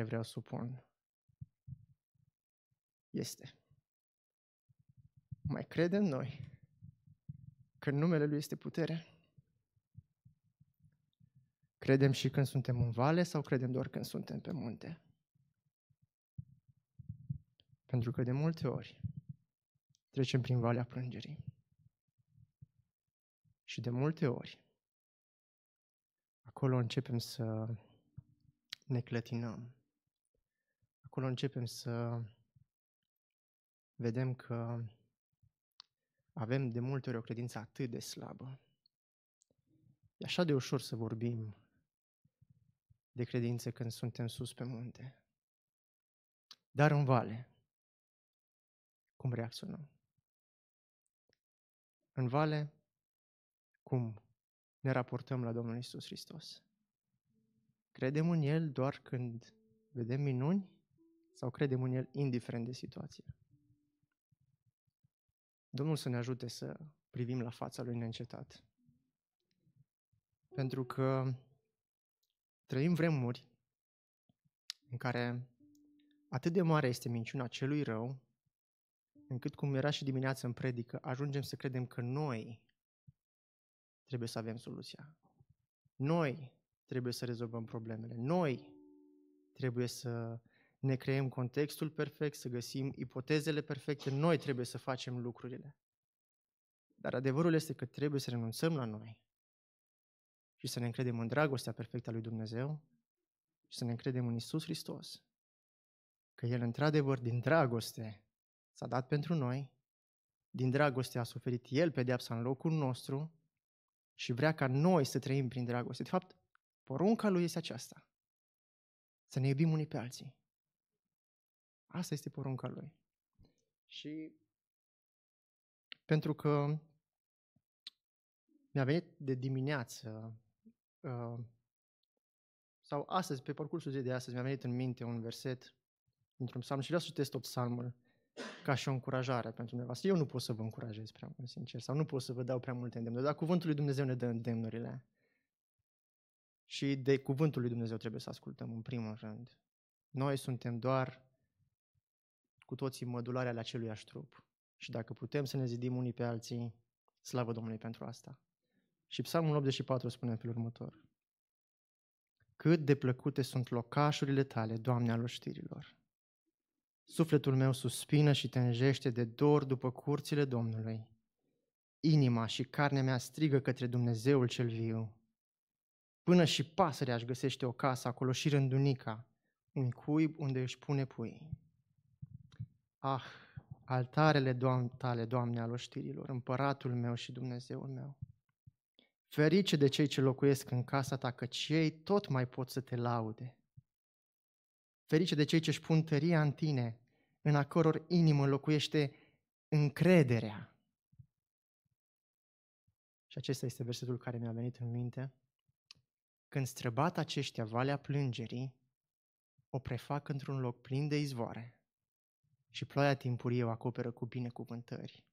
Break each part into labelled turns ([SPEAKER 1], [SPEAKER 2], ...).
[SPEAKER 1] care vreau să o pun este mai credem noi că numele Lui este putere? Credem și când suntem în vale sau credem doar când suntem pe munte? Pentru că de multe ori trecem prin valea plângerii. Și de multe ori acolo începem să ne clătinăm acolo începem să vedem că avem de multe ori o credință atât de slabă. E așa de ușor să vorbim de credință când suntem sus pe munte. Dar în vale, cum reacționăm? În vale, cum ne raportăm la Domnul Isus Hristos? Credem în El doar când vedem minuni? sau credem în El indiferent de situație. Domnul să ne ajute să privim la fața Lui neîncetat. Pentru că trăim vremuri în care atât de mare este minciuna celui rău, încât cum era și dimineața în predică, ajungem să credem că noi trebuie să avem soluția. Noi trebuie să rezolvăm problemele. Noi trebuie să ne creăm contextul perfect, să găsim ipotezele perfecte, noi trebuie să facem lucrurile. Dar adevărul este că trebuie să renunțăm la noi și să ne încredem în dragostea perfectă a lui Dumnezeu și să ne încredem în Isus Hristos. Că El, într-adevăr, din dragoste s-a dat pentru noi, din dragoste a suferit El pedeapsa în locul nostru și vrea ca noi să trăim prin dragoste. De fapt, porunca Lui este aceasta. Să ne iubim unii pe alții Asta este porunca lui. Și pentru că mi-a venit de dimineață, uh, sau astăzi, pe parcursul zilei de astăzi, mi-a venit în minte un verset dintr-un psalm și vreau să citesc tot psalmul ca și o încurajare pentru dumneavoastră. Eu nu pot să vă încurajez prea mult, sincer, sau nu pot să vă dau prea multe îndemnuri, dar cuvântul lui Dumnezeu ne dă îndemnurile. Și de cuvântul lui Dumnezeu trebuie să ascultăm în primul rând. Noi suntem doar cu toții mădularea ale aceluiași trup. Și dacă putem să ne zidim unii pe alții, slavă Domnului pentru asta. Și Psalmul 84 spune în felul următor. Cât de plăcute sunt locașurile tale, Doamne al oștirilor. Sufletul meu suspină și tenjește de dor după curțile Domnului. Inima și carnea mea strigă către Dumnezeul cel viu. Până și pasărea își găsește o casă acolo și rândunica, un cuib unde își pune pui. Ah, altarele doam, tale, Doamne, al oștirilor, împăratul meu și Dumnezeul meu. Ferice de cei ce locuiesc în casa ta, căci ei tot mai pot să te laude. Ferice de cei ce își pun tăria în tine, în a căror inimă locuiește încrederea. Și acesta este versetul care mi-a venit în minte. Când străbat aceștia valea plângerii, o prefac într-un loc plin de izvoare și ploaia timpurie o acoperă cu binecuvântări.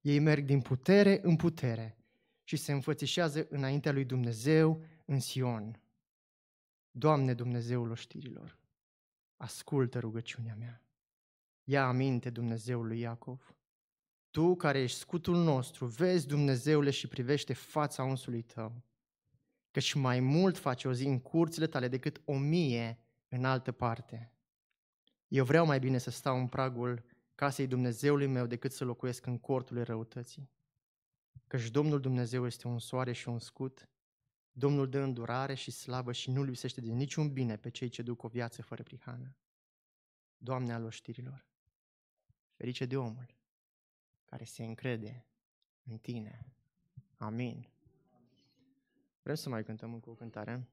[SPEAKER 1] Ei merg din putere în putere și se înfățișează înaintea lui Dumnezeu în Sion. Doamne Dumnezeul oștirilor, ascultă rugăciunea mea. Ia aminte Dumnezeului Iacov. Tu care ești scutul nostru, vezi Dumnezeule și privește fața unsului tău, căci mai mult face o zi în curțile tale decât o mie în altă parte. Eu vreau mai bine să stau în pragul casei Dumnezeului meu decât să locuiesc în cortul răutății. Căci Domnul Dumnezeu este un soare și un scut, Domnul dă îndurare și slavă și nu lipsește de niciun bine pe cei ce duc o viață fără prihană. Doamne al oștirilor, ferice de omul care se încrede în Tine. Amin. Vrem să mai cântăm încă o cântare.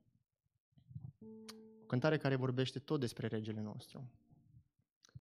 [SPEAKER 1] O cântare care vorbește tot despre regele nostru.